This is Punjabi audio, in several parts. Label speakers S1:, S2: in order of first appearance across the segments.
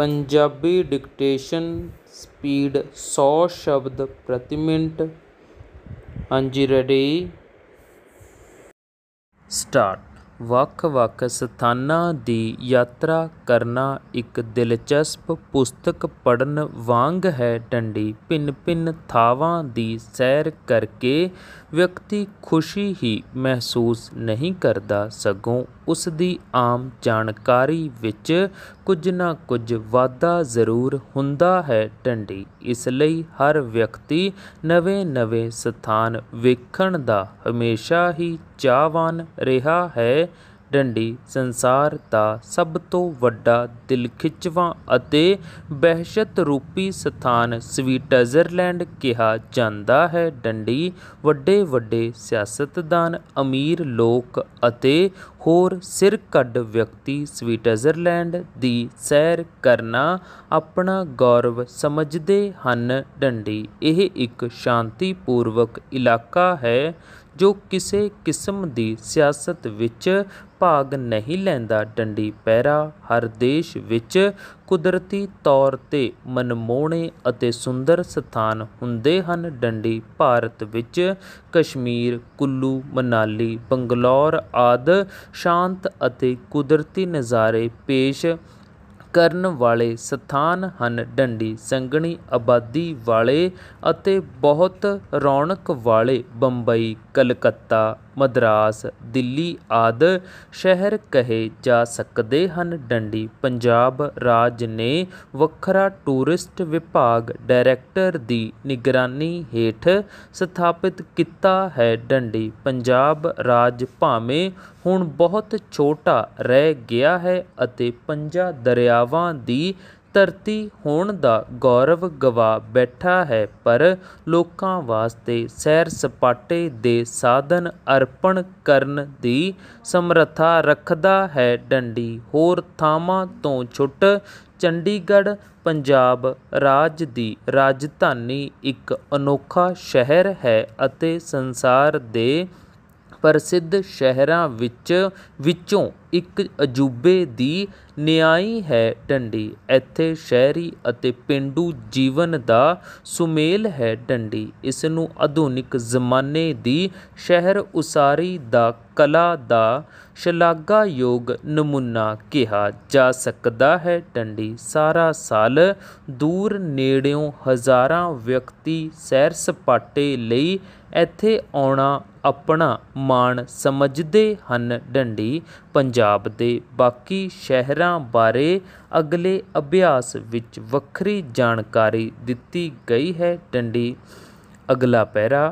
S1: ਪੰਜਾਬੀ ਡਿਕਟੇਸ਼ਨ ਸਪੀਡ 100 ਸ਼ਬਦ ਪ੍ਰਤੀ ਮਿੰਟ ਹਾਂਜੀ ਰੈਡੀ ਸਟਾਰਟ ਵੱਖ-ਵੱਖ ਸਥਾਨਾਂ ਦੀ ਯਾਤਰਾ ਕਰਨਾ ਇੱਕ ਦਿਲਚਸਪ ਪੁਸਤਕ ਪੜਨ ਵਾਂਗ ਹੈ ਡੰਡੀ ਪਿੰਨ-ਪਿੰਨ ਥਾਵਾਂ ਦੀ ਸੈਰ ਕਰਕੇ ਵਿਅਕਤੀ ਖੁਸ਼ੀ ਹੀ ਮਹਿਸੂਸ ਨਹੀਂ ਕਰਦਾ ਸਗੋਂ ਉਸ ਦੀ ਆਮ ਜਾਣਕਾਰੀ ਵਿੱਚ ਕੁਝ ਨਾ ਕੁਝ ਵਾਧਾ ਜ਼ਰੂਰ ਹੁੰਦਾ ਹੈ ਟੰਡੀ ਇਸ ਲਈ ਹਰ ਵਿਅਕਤੀ ਨਵੇਂ-ਨਵੇਂ ਸਥਾਨ ਵੇਖਣ ਦਾ ਹਮੇਸ਼ਾ ਹੀ ਚਾਹਵਾਨ ਰਿਹਾ ਹੈ ਡੰਡੀ ਸੰਸਾਰ ਦਾ ਸਭ ਤੋਂ ਵੱਡਾ ਦਿਲ ਖਿੱਚਵਾ ਅਤੇ ਬਹਿਸ਼ਤ ਰੂਪੀ ਸਥਾਨ ਸਵਿਟਜ਼ਰਲੈਂਡ ਕਿਹਾ ਜਾਂਦਾ ਹੈ ਡੰਡੀ ਵੱਡੇ ਵੱਡੇ ਸਿਆਸਤਦਾਨ ਅਮੀਰ ਲੋਕ ਅਤੇ ਹੋਰ ਕੱਢ ਵਿਅਕਤੀ ਸਵਿਟਜ਼ਰਲੈਂਡ ਦੀ ਸੈਰ ਕਰਨਾ ਆਪਣਾ ਗੌਰਵ ਸਮਝਦੇ ਹਨ ਡੰਡੀ ਇਹ ਇੱਕ ਸ਼ਾਂਤੀਪੂਰਵਕ ਇਲਾਕਾ ਹੈ ਜੋ ਕਿਸੇ ਕਿਸਮ ਦੀ ਸਿਆਸਤ ਵਿੱਚ ਭਾਗ ਨਹੀਂ ਲੈਂਦਾ ਡੰਡੀ ਪੈਰਾ ਹਰ ਦੇਸ਼ ਵਿੱਚ ਕੁਦਰਤੀ ਤੌਰ 'ਤੇ ਮਨਮੋਹਣੇ ਅਤੇ ਸੁੰਦਰ ਸਥਾਨ ਹੁੰਦੇ ਹਨ ਡੰਡੀ ਭਾਰਤ ਵਿੱਚ ਕਸ਼ਮੀਰ ਕੁੱਲੂ ਮਨਾਲੀ ਬੰਗਲੌਰ ਆਦਿ ਸ਼ਾਂਤ ਅਤੇ ਕੁਦਰਤੀ ਨਜ਼ਾਰੇ ਪੇਸ਼ ਕਰਨ ਵਾਲੇ ਸਥਾਨ ਹਨ ਡੰਡੀ ਸੰਗਣੀ ਆਬਾਦੀ ਵਾਲੇ ਅਤੇ ਬਹੁਤ ਰੌਣਕ ਵਾਲੇ ਬੰਬਈ ਕਲਕੱਤਾ ਮਦਰਾਸ ਦਿੱਲੀ ਆਦਿ ਸ਼ਹਿਰ ਕਹੇ ਜਾ ਸਕਦੇ ਹਨ ਡੰਡੀ ਪੰਜਾਬ ਰਾਜ ਨੇ ਵੱਖਰਾ ਟੂਰਿਸਟ ਵਿਭਾਗ ਡਾਇਰੈਕਟਰ ਦੀ ਨਿਗਰਾਨੀ ਹੇਠ ਸਥਾਪਿਤ ਕੀਤਾ ਹੈ ਡੰਡੀ ਪੰਜਾਬ ਰਾਜ ਭਾਵੇਂ ਹੁਣ ਬਹੁਤ ਛੋਟਾ ਰਹਿ ਗਿਆ ਹੈ ਅਤੇ ਪੰਜਾ ਦਰਿਆਵਾਂ ਦੀ ਧਰਤੀ ਹੋਣ ਦਾ ਗੌਰਵ ਗਵਾ ਬੈਠਾ ਹੈ ਪਰ ਲੋਕਾਂ ਵਾਸਤੇ ਸੈਰ ਸਪਾਟੇ ਦੇ ਸਾਧਨ ਅਰਪਣ ਕਰਨ ਦੀ ਸਮਰੱਥਾ ਰੱਖਦਾ ਹੈ ਡੰਡੀ ਹੋਰ ਥਾਵਾਂ ਤੋਂ ਛੁੱਟ ਚੰਡੀਗੜ੍ਹ ਪੰਜਾਬ ਰਾਜ ਦੀ ਰਾਜਧਾਨੀ ਇੱਕ ਅਨੋਖਾ ਸ਼ਹਿਰ ਹੈ ਅਤੇ ਸੰਸਾਰ ਦੇ ਪ੍ਰਸਿੱਧ ਸ਼ਹਿਰਾਂ ਵਿੱਚ ਵਿੱਚੋਂ ਇੱਕ ਅਜੂਬੇ ਦੀ ਨਿਆਈ ਹੈ ਡੰਡੀ ਇੱਥੇ ਸ਼ਹਿਰੀ ਅਤੇ ਪਿੰਡੂ ਜੀਵਨ ਦਾ ਸੁਮੇਲ ਹੈ ਡੰਡੀ ਇਸ ਨੂੰ ਆਧੁਨਿਕ ਜ਼ਮਾਨੇ ਦੀ ਸ਼ਹਿਰ ਉਸਾਰੀ ਦਾ ਕਲਾ ਦਾ ਸ਼ਲਾਘਾਯੋਗ ਨਮੂਨਾ ਕਿਹਾ ਜਾ ਸਕਦਾ ਹੈ ਡੰਡੀ ਸਾਰਾ ਸਾਲ ਦੂਰ ਨੇੜਿਓਂ ਹਜ਼ਾਰਾਂ ਵਿਅਕਤੀ ਸੈਰ ਸਪਾਟੇ ਲਈ ਇੱਥੇ ਆਉਣਾ ਆਪਣਾ ਮਾਣ ਸਮਝਦੇ ਹਨ ਡੰਡੀ ਪੰਜਾਬ ਦੇ ਬਾਕੀ ਸ਼ਹਿਰਾਂ ਬਾਰੇ ਅਗਲੇ ਅਭਿਆਸ ਵਿੱਚ ਵੱਖਰੀ ਜਾਣਕਾਰੀ ਦਿੱਤੀ ਗਈ ਹੈ ਡੰਡੀ ਅਗਲਾ ਪੈਰਾ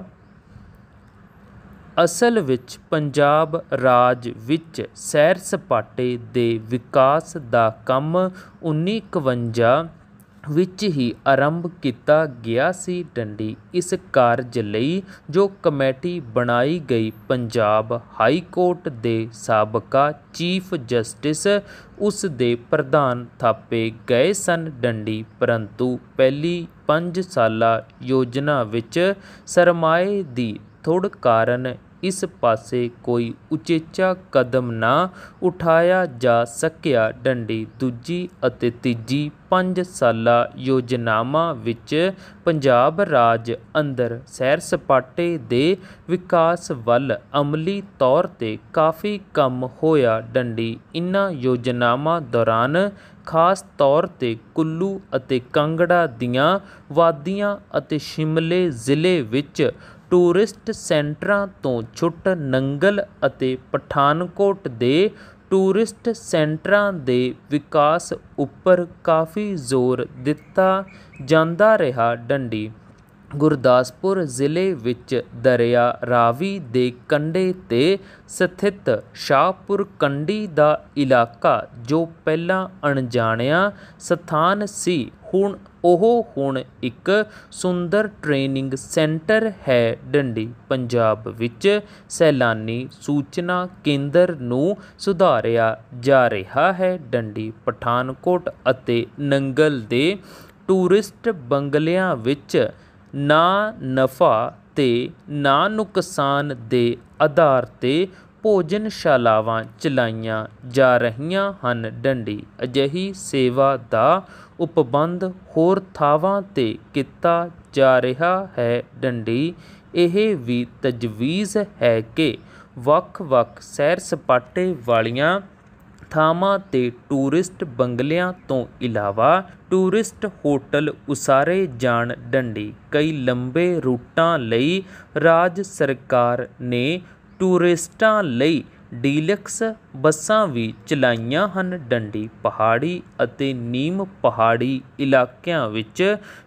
S1: ਅਸਲ ਵਿੱਚ ਪੰਜਾਬ ਰਾਜ ਵਿੱਚ ਸੈਰ ਸਪਾਟੇ ਦੇ ਵਿਕਾਸ ਦਾ ਕੰਮ 1951 ਵਿੱਚ ਹੀ ਆਰੰਭ ਕੀਤਾ ਗਿਆ ਸੀ ਡੰਡੀ ਇਸ ਕਾਰਜ ਲਈ ਜੋ ਕਮੇਟੀ ਬਣਾਈ ਗਈ ਪੰਜਾਬ ਹਾਈ ਕੋਰਟ ਦੇ ਸਾਬਕਾ ਚੀਫ ਜਸਟਿਸ ਉਸ ਦੇ ਪ੍ਰਧਾਨ ਥਾਪੇ ਗਏ ਸਨ ਡੰਡੀ ਪਰੰਤੂ ਪਹਿਲੀ 5 ਸਾਲਾ ਯੋਜਨਾ ਵਿੱਚ ਸਰਮਾਏ ਦੀ ਥੋੜ ਕਾਰਨ ਇਸ ਪਾਸੇ ਕੋਈ ਉਚੇਚਾ ਕਦਮ ਨਾ ਉਠਾਇਆ ਜਾ ਸਕਿਆ ਡੰਡੀ ਦੂਜੀ ਅਤੇ ਤੀਜੀ ਪੰਜ ਸਾਲਾ ਯੋਜਨਾਵਾਂ ਵਿੱਚ ਪੰਜਾਬ ਰਾਜ ਅੰਦਰ ਸੈਰ ਸਪਾਟੇ ਦੇ ਵਿਕਾਸ ਵੱਲ ਅਮਲੀ ਤੌਰ ਤੇ ਕਾਫੀ ਕੰਮ ਹੋਇਆ ਡੰਡੀ ਇਨ੍ਹਾਂ ਯੋਜਨਾਵਾਂ ਦੌਰਾਨ ਖਾਸ ਤੌਰ ਤੇ ਕੁੱਲੂ ਅਤੇ ਕਾਂਗੜਾ ਦੀਆਂ ਵਾਦੀਆਂ ਅਤੇ ਸ਼ਿਮਲੇ ਜ਼ਿਲ੍ਹੇ ਵਿੱਚ ਟੂਰਿਸਟ ਸੈਂਟਰਾਂ ਤੋਂ ਛੁੱਟ ਨੰਗਲ ਅਤੇ ਪਠਾਨਕੋਟ ਦੇ ਟੂਰਿਸਟ ਸੈਂਟਰਾਂ ਦੇ ਵਿਕਾਸ ਉੱਪਰ ਕਾਫੀ ਜ਼ੋਰ ਦਿੱਤਾ ਜਾਂਦਾ ਰਿਹਾ ਡੰਡੀ ਗੁਰਦਾਸਪੁਰ ਜ਼ਿਲ੍ਹੇ ਵਿੱਚ ਦਰਿਆ ਰਾਵੀ ਦੇ ਕੰਢੇ ਤੇ ਸਥਿਤ ਸ਼ਾਹਪੁਰ ਕੰਢੀ ਦਾ ਇਲਾਕਾ ਜੋ ਪਹਿਲਾਂ ਅਣਜਾਣਿਆ ਸਥਾਨ ਸੀ ਹੁਣ ਉਹ ਹੁਣ ਇੱਕ ਸੁੰਦਰ ਟ੍ਰੇਨਿੰਗ ਸੈਂਟਰ ਹੈ ਡੰਡੀ ਪੰਜਾਬ ਵਿੱਚ ਸੈਲਾਨੀ ਸੂਚਨਾ ਕੇਂਦਰ ਨੂੰ ਸੁਧਾਰਿਆ ਜਾ ਰਿਹਾ ਹੈ ਡੰਡੀ ਪਠਾਨਕੋਟ ਅਤੇ ਨੰਗਲ ਦੇ ਟੂਰਿਸਟ ਬੰਗਲਿਆਂ ਵਿੱਚ ਨਾ ਨਫਾ ਤੇ ਨਾ ਨੁਕਸਾਨ ਦੇ ਆਧਾਰ ਤੇ ਭੋਜਨ ਸ਼ਾਲਾਵਾਂ ਚਲਾਈਆਂ ਜਾ ਰਹੀਆਂ ਹਨ ਡੰਡੀ ਅਜਹੀ ਸੇਵਾ ਦਾ ਉਪਬੰਧ ਹੋਰ ਥਾਵਾਂ 'ਤੇ ਕੀਤਾ ਜਾ ਰਿਹਾ ਹੈ ਡੰਡੀ ਇਹ ਵੀ ਤਜਵੀਜ਼ ਹੈ ਕਿ ਵੱਖ-ਵੱਖ ਸੈਰ ਸਪਾਟੇ ਵਾਲੀਆਂ ਥਾਵਾਂ ਤੇ ਟੂਰਿਸਟ ਬੰਗਲਿਆਂ ਤੋਂ ਇਲਾਵਾ ਟੂਰਿਸਟ ਹੋਟਲ ਉਸਾਰੇ ਜਾਣ ਡੰਡੀ ਕਈ ਲੰਬੇ ਰੂਟਾਂ ਲਈ ਰਾਜ ਸਰਕਾਰ ਨੇ ਟੂਰਿਸਟਾਂ ਲਈ ਡੀਲਕਸ ਬੱਸਾਂ ਵੀ ਚਲਾਈਆਂ ਹਨ ਡੰਡੀ ਪਹਾੜੀ ਅਤੇ ਨੀਮ ਪਹਾੜੀ ਇਲਾਕਿਆਂ ਵਿੱਚ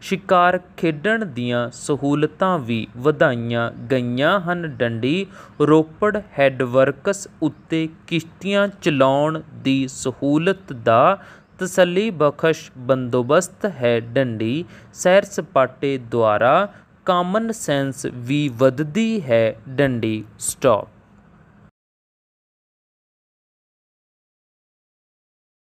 S1: ਸ਼ਿਕਾਰ ਖੇਡਣ ਦੀਆਂ ਸਹੂਲਤਾਂ ਵੀ ਵਧਾਈਆਂ ਗਈਆਂ ਹਨ ਡੰਡੀ ਰੋਪੜ ਹੈਡਵਰਕਸ ਉੱਤੇ ਕਿਸ਼ਤੀਆਂ ਚਲਾਉਣ ਦੀ ਸਹੂਲਤ ਦਾ ਤਸੱਲੀ ਬਖਸ਼ ਬੰਦੋਬਸਤ ਹੈ ਡੰਡੀ ਸੈਰ ਸਪਾਟੇ ਦੁਆਰਾ ਕਾਮਨ ਸੈਂਸ ਵੀ ਵੱਧਦੀ ਹੈ ਡੰਡੀ ਸਟਾਪ